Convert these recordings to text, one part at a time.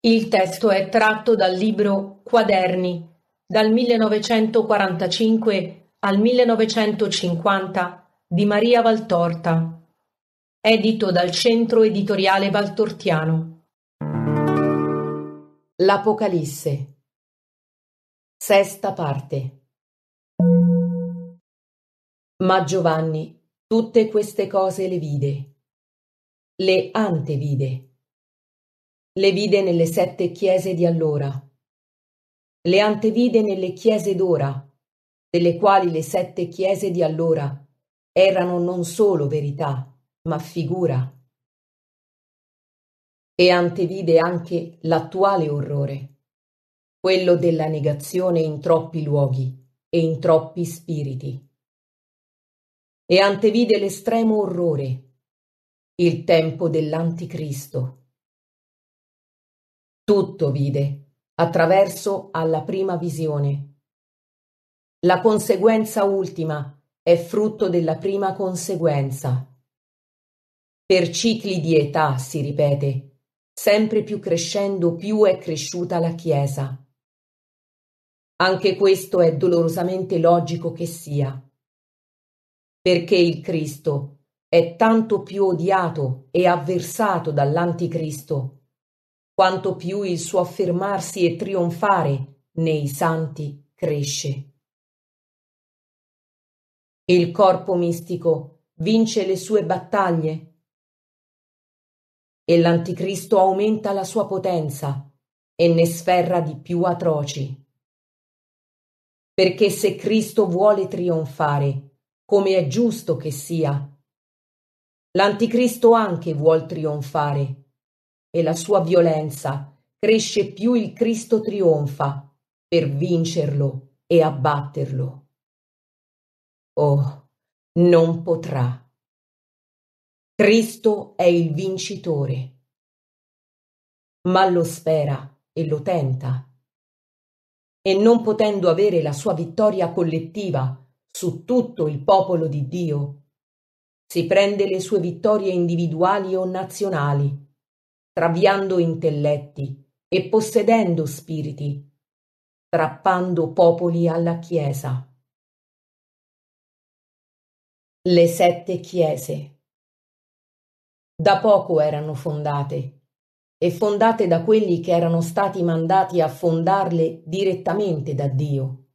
Il testo è tratto dal libro "Quaderni", dal 1945 al 1950 di Maria Valtorta. Edito dal Centro Editoriale Valtortiano. L'Apocalisse. Sesta parte. Ma Giovanni tutte queste cose le vide, le antevide le vide nelle sette chiese di allora, le antevide nelle chiese d'ora, delle quali le sette chiese di allora erano non solo verità, ma figura. E antevide anche l'attuale orrore, quello della negazione in troppi luoghi e in troppi spiriti. E antevide l'estremo orrore, il tempo dell'anticristo tutto vide, attraverso alla prima visione. La conseguenza ultima è frutto della prima conseguenza. Per cicli di età, si ripete, sempre più crescendo più è cresciuta la Chiesa. Anche questo è dolorosamente logico che sia, perché il Cristo è tanto più odiato e avversato dall'Anticristo quanto più il suo affermarsi e trionfare nei santi cresce. Il corpo mistico vince le sue battaglie e l'anticristo aumenta la sua potenza e ne sferra di più atroci. Perché se Cristo vuole trionfare, come è giusto che sia, l'anticristo anche vuol trionfare e la sua violenza, cresce più il Cristo trionfa per vincerlo e abbatterlo. Oh, non potrà. Cristo è il vincitore. Ma lo spera e lo tenta. E non potendo avere la sua vittoria collettiva su tutto il popolo di Dio, si prende le sue vittorie individuali o nazionali traviando intelletti e possedendo spiriti, trappando popoli alla Chiesa. Le sette chiese. Da poco erano fondate e fondate da quelli che erano stati mandati a fondarle direttamente da Dio.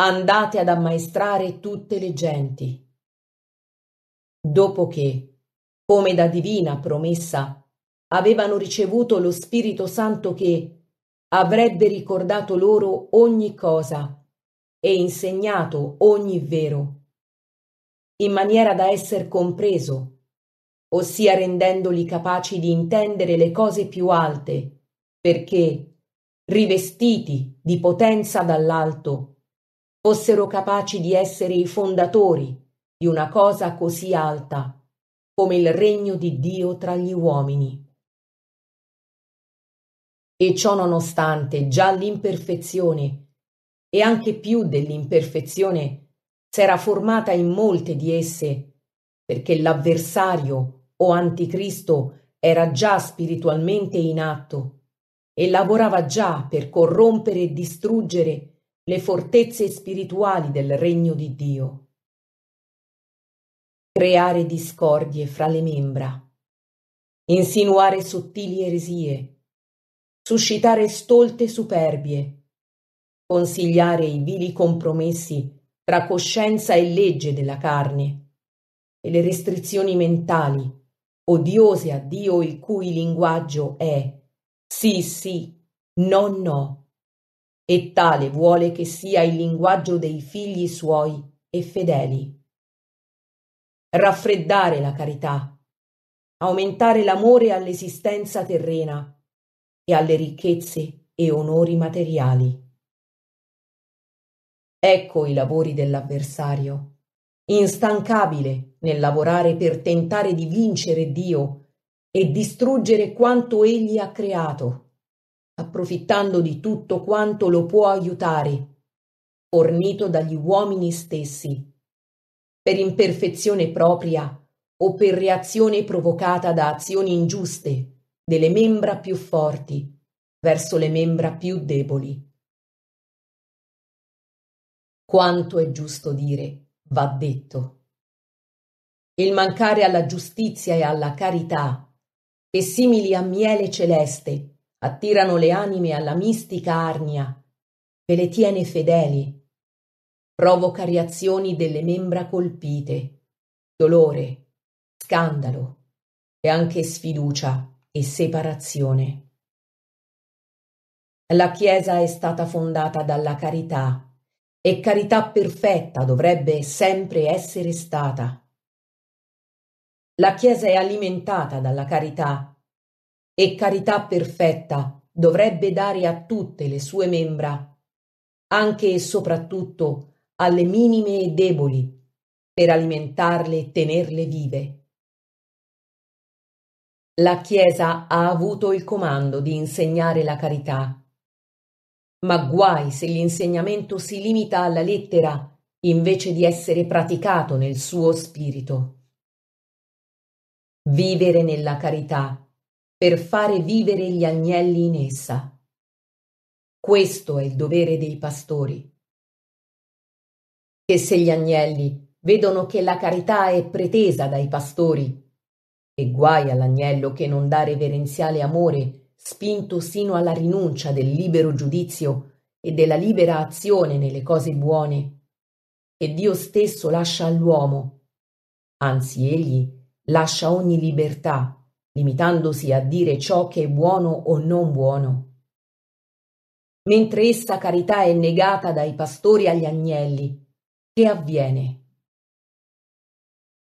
Andate ad ammaestrare tutte le genti. Dopo che, come da divina promessa, avevano ricevuto lo Spirito Santo che avrebbe ricordato loro ogni cosa e insegnato ogni vero, in maniera da esser compreso, ossia rendendoli capaci di intendere le cose più alte, perché, rivestiti di potenza dall'alto, fossero capaci di essere i fondatori di una cosa così alta come il regno di Dio tra gli uomini. E ciò nonostante già l'imperfezione, e anche più dell'imperfezione, s'era formata in molte di esse, perché l'avversario o anticristo era già spiritualmente in atto e lavorava già per corrompere e distruggere le fortezze spirituali del regno di Dio. Creare discordie fra le membra, insinuare sottili eresie, suscitare stolte superbie, consigliare i vili compromessi tra coscienza e legge della carne e le restrizioni mentali, odiose a Dio il cui linguaggio è sì sì, no no, e tale vuole che sia il linguaggio dei figli suoi e fedeli. Raffreddare la carità, aumentare l'amore all'esistenza terrena, e alle ricchezze e onori materiali. Ecco i lavori dell'avversario, instancabile nel lavorare per tentare di vincere Dio e distruggere quanto egli ha creato, approfittando di tutto quanto lo può aiutare, fornito dagli uomini stessi, per imperfezione propria o per reazione provocata da azioni ingiuste delle membra più forti verso le membra più deboli. Quanto è giusto dire va detto. Il mancare alla giustizia e alla carità, che simili a miele celeste attirano le anime alla mistica arnia, che le tiene fedeli, provoca reazioni delle membra colpite, dolore, scandalo e anche sfiducia e separazione. La Chiesa è stata fondata dalla carità e carità perfetta dovrebbe sempre essere stata. La Chiesa è alimentata dalla carità e carità perfetta dovrebbe dare a tutte le sue membra, anche e soprattutto alle minime e deboli, per alimentarle e tenerle vive. La Chiesa ha avuto il comando di insegnare la carità. Ma guai se l'insegnamento si limita alla lettera invece di essere praticato nel suo spirito. Vivere nella carità per fare vivere gli agnelli in essa. Questo è il dovere dei pastori. Che se gli agnelli vedono che la carità è pretesa dai pastori e guai all'agnello che non dà reverenziale amore, spinto sino alla rinuncia del libero giudizio e della libera azione nelle cose buone, che Dio stesso lascia all'uomo. Anzi, egli lascia ogni libertà, limitandosi a dire ciò che è buono o non buono. Mentre essa carità è negata dai pastori agli agnelli, che avviene?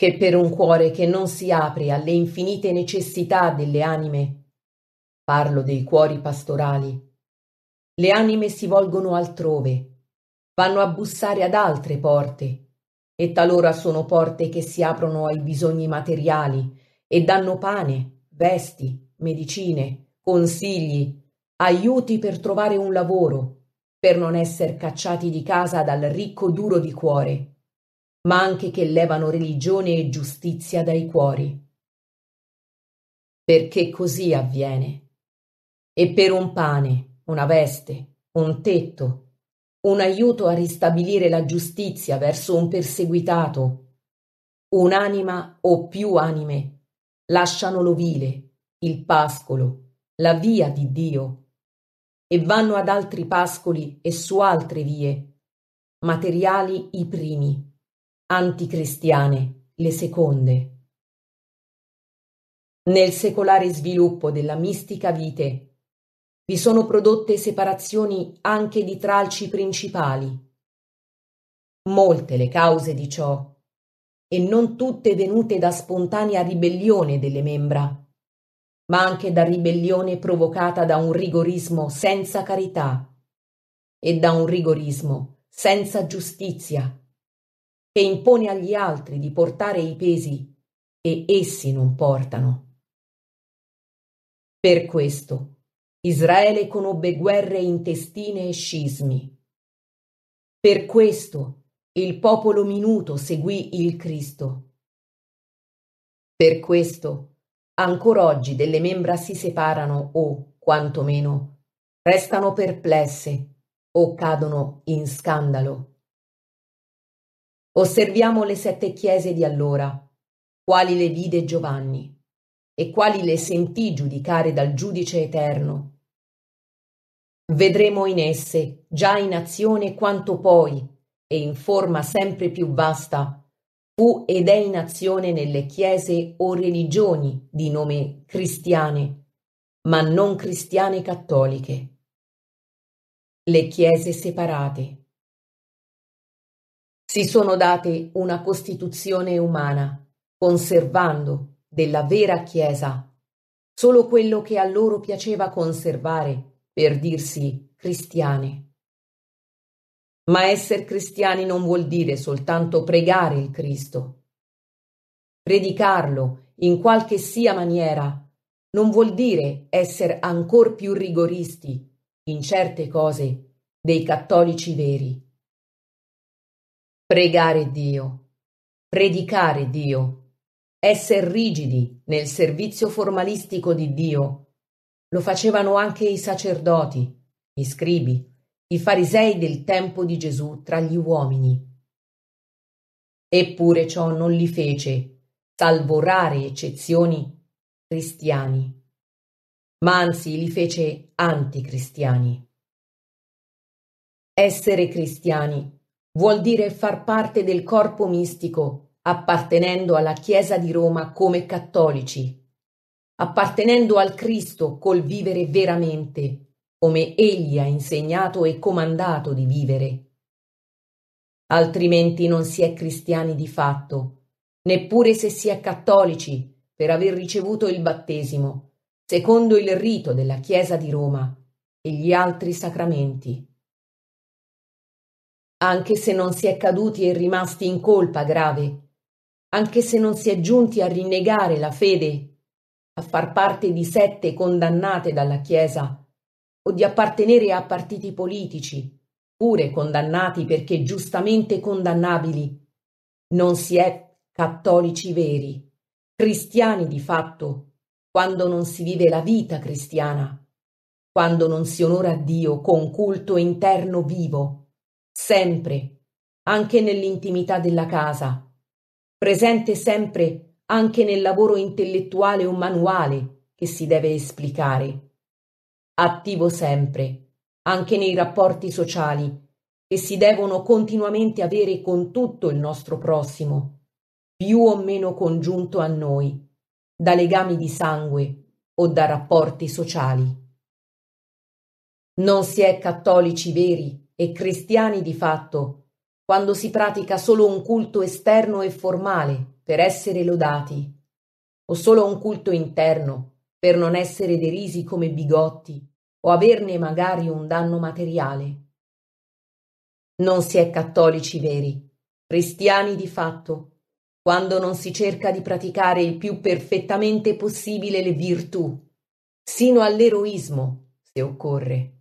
che per un cuore che non si apre alle infinite necessità delle anime, parlo dei cuori pastorali, le anime si volgono altrove, vanno a bussare ad altre porte, e talora sono porte che si aprono ai bisogni materiali e danno pane, vesti, medicine, consigli, aiuti per trovare un lavoro, per non esser cacciati di casa dal ricco duro di cuore ma anche che levano religione e giustizia dai cuori. Perché così avviene. E per un pane, una veste, un tetto, un aiuto a ristabilire la giustizia verso un perseguitato, un'anima o più anime, lasciano l'ovile, il pascolo, la via di Dio, e vanno ad altri pascoli e su altre vie, materiali i primi anticristiane, le seconde. Nel secolare sviluppo della mistica vite vi sono prodotte separazioni anche di tralci principali. Molte le cause di ciò, e non tutte venute da spontanea ribellione delle membra, ma anche da ribellione provocata da un rigorismo senza carità e da un rigorismo senza giustizia che impone agli altri di portare i pesi che essi non portano. Per questo Israele conobbe guerre intestine e scismi. Per questo il popolo minuto seguì il Cristo. Per questo ancora oggi delle membra si separano o, quantomeno, restano perplesse o cadono in scandalo. Osserviamo le sette chiese di allora, quali le vide Giovanni e quali le sentì giudicare dal giudice eterno. Vedremo in esse, già in azione, quanto poi, e in forma sempre più vasta, fu ed è in azione nelle chiese o religioni di nome cristiane, ma non cristiane cattoliche. Le chiese separate si sono date una costituzione umana, conservando della vera Chiesa solo quello che a loro piaceva conservare per dirsi cristiane. Ma essere cristiani non vuol dire soltanto pregare il Cristo. Predicarlo in qualche sia maniera non vuol dire essere ancor più rigoristi in certe cose dei cattolici veri pregare Dio, predicare Dio, essere rigidi nel servizio formalistico di Dio. Lo facevano anche i sacerdoti, i scribi, i farisei del tempo di Gesù tra gli uomini. Eppure ciò non li fece, salvo rare eccezioni, cristiani, ma anzi li fece anticristiani. Essere cristiani Vuol dire far parte del corpo mistico, appartenendo alla Chiesa di Roma come cattolici, appartenendo al Cristo col vivere veramente, come Egli ha insegnato e comandato di vivere. Altrimenti non si è cristiani di fatto, neppure se si è cattolici per aver ricevuto il battesimo, secondo il rito della Chiesa di Roma e gli altri sacramenti anche se non si è caduti e rimasti in colpa grave, anche se non si è giunti a rinnegare la fede, a far parte di sette condannate dalla Chiesa, o di appartenere a partiti politici, pure condannati perché giustamente condannabili, non si è cattolici veri, cristiani di fatto, quando non si vive la vita cristiana, quando non si onora Dio con culto interno vivo sempre, anche nell'intimità della casa, presente sempre anche nel lavoro intellettuale o manuale che si deve esplicare, attivo sempre, anche nei rapporti sociali che si devono continuamente avere con tutto il nostro prossimo, più o meno congiunto a noi, da legami di sangue o da rapporti sociali. Non si è cattolici veri e cristiani di fatto quando si pratica solo un culto esterno e formale per essere lodati, o solo un culto interno per non essere derisi come bigotti o averne magari un danno materiale. Non si è cattolici veri, cristiani di fatto, quando non si cerca di praticare il più perfettamente possibile le virtù, sino all'eroismo, se occorre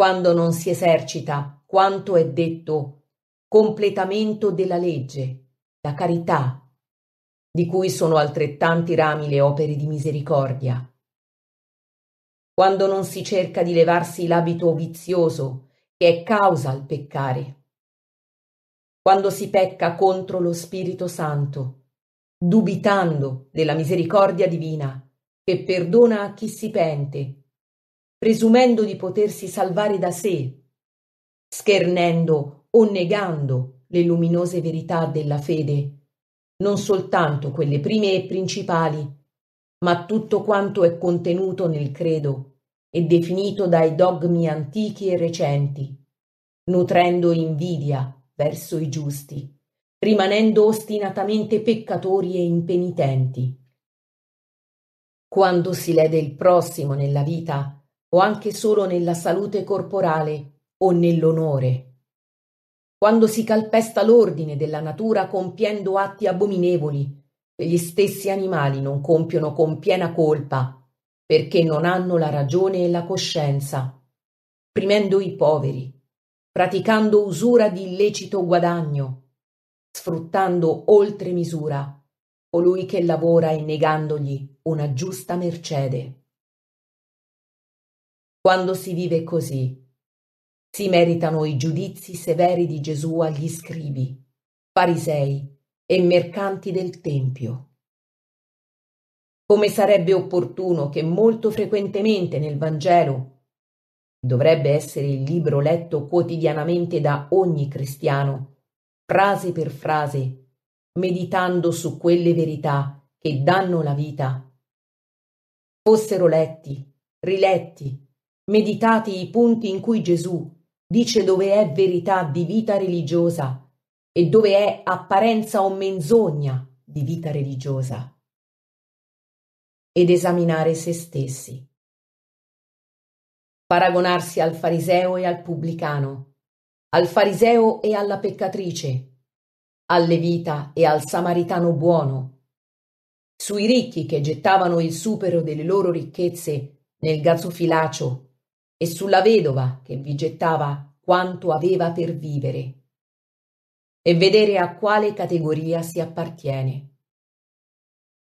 quando non si esercita quanto è detto completamento della legge, la carità, di cui sono altrettanti rami le opere di misericordia. Quando non si cerca di levarsi l'abito vizioso che è causa al peccare. Quando si pecca contro lo Spirito Santo, dubitando della misericordia divina che perdona a chi si pente presumendo di potersi salvare da sé, schernendo o negando le luminose verità della fede, non soltanto quelle prime e principali, ma tutto quanto è contenuto nel credo e definito dai dogmi antichi e recenti, nutrendo invidia verso i giusti, rimanendo ostinatamente peccatori e impenitenti. Quando si lede il prossimo nella vita, o anche solo nella salute corporale o nell'onore. Quando si calpesta l'ordine della natura compiendo atti abominevoli, che gli stessi animali non compiono con piena colpa, perché non hanno la ragione e la coscienza, primendo i poveri, praticando usura di illecito guadagno, sfruttando oltre misura colui che lavora e negandogli una giusta mercede. Quando si vive così, si meritano i giudizi severi di Gesù agli scribi, farisei e mercanti del Tempio. Come sarebbe opportuno che molto frequentemente nel Vangelo, dovrebbe essere il libro letto quotidianamente da ogni cristiano, frase per frase, meditando su quelle verità che danno la vita, fossero letti, riletti, meditati i punti in cui Gesù dice dove è verità di vita religiosa e dove è apparenza o menzogna di vita religiosa ed esaminare se stessi. Paragonarsi al fariseo e al pubblicano, al fariseo e alla peccatrice, al levita e al samaritano buono, sui ricchi che gettavano il supero delle loro ricchezze nel gazofilacio e sulla vedova che vi gettava quanto aveva per vivere e vedere a quale categoria si appartiene.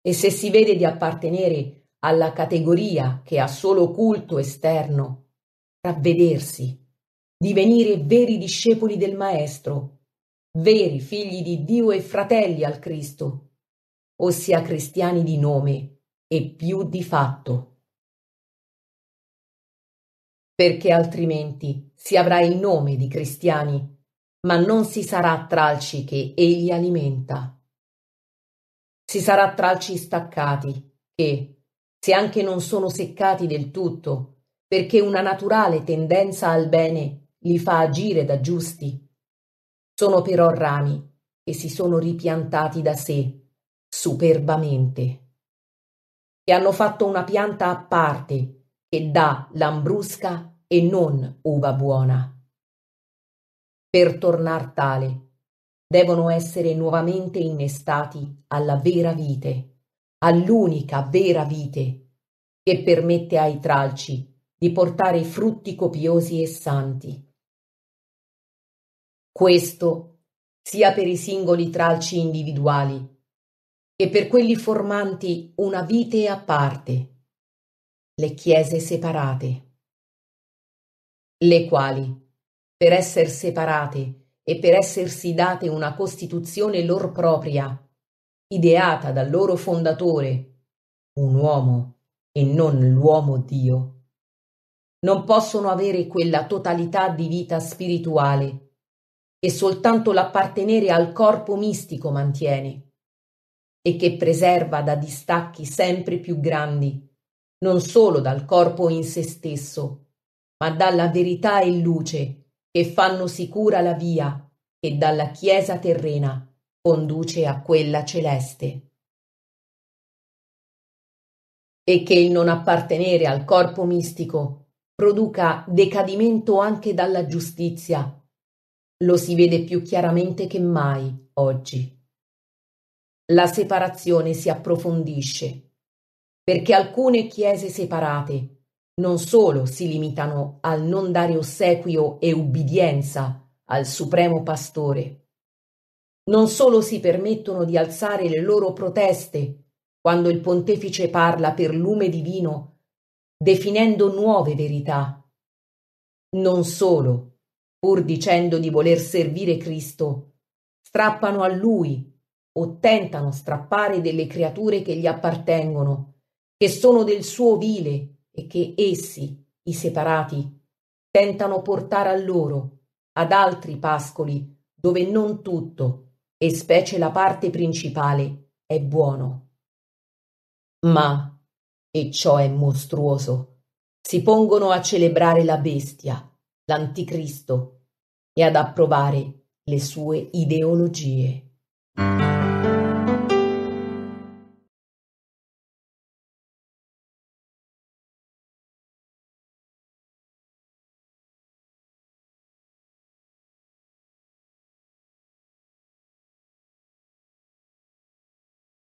E se si vede di appartenere alla categoria che ha solo culto esterno, ravvedersi, divenire veri discepoli del Maestro, veri figli di Dio e fratelli al Cristo, ossia cristiani di nome e più di fatto perché altrimenti si avrà il nome di cristiani, ma non si sarà tralci che egli alimenta. Si sarà tralci staccati, che, se anche non sono seccati del tutto, perché una naturale tendenza al bene li fa agire da giusti, sono però rami che si sono ripiantati da sé, superbamente, che hanno fatto una pianta a parte che dà lambrusca e non uva buona. Per tornar tale, devono essere nuovamente innestati alla vera vite, all'unica vera vite, che permette ai tralci di portare frutti copiosi e santi. Questo sia per i singoli tralci individuali e per quelli formanti una vite a parte le chiese separate, le quali, per esser separate e per essersi date una costituzione lor propria, ideata dal loro fondatore, un uomo e non l'uomo Dio, non possono avere quella totalità di vita spirituale che soltanto l'appartenere al corpo mistico mantiene e che preserva da distacchi sempre più grandi non solo dal corpo in sé stesso, ma dalla verità e luce che fanno sicura la via che dalla chiesa terrena conduce a quella celeste. E che il non appartenere al corpo mistico produca decadimento anche dalla giustizia, lo si vede più chiaramente che mai oggi. La separazione si approfondisce perché alcune chiese separate non solo si limitano al non dare ossequio e ubbidienza al Supremo Pastore, non solo si permettono di alzare le loro proteste quando il pontefice parla per lume divino, definendo nuove verità, non solo, pur dicendo di voler servire Cristo, strappano a lui o tentano strappare delle creature che gli appartengono che sono del suo vile e che essi, i separati, tentano portare a loro, ad altri pascoli, dove non tutto, e specie la parte principale, è buono. Ma, e ciò è mostruoso, si pongono a celebrare la bestia, l'anticristo, e ad approvare le sue ideologie.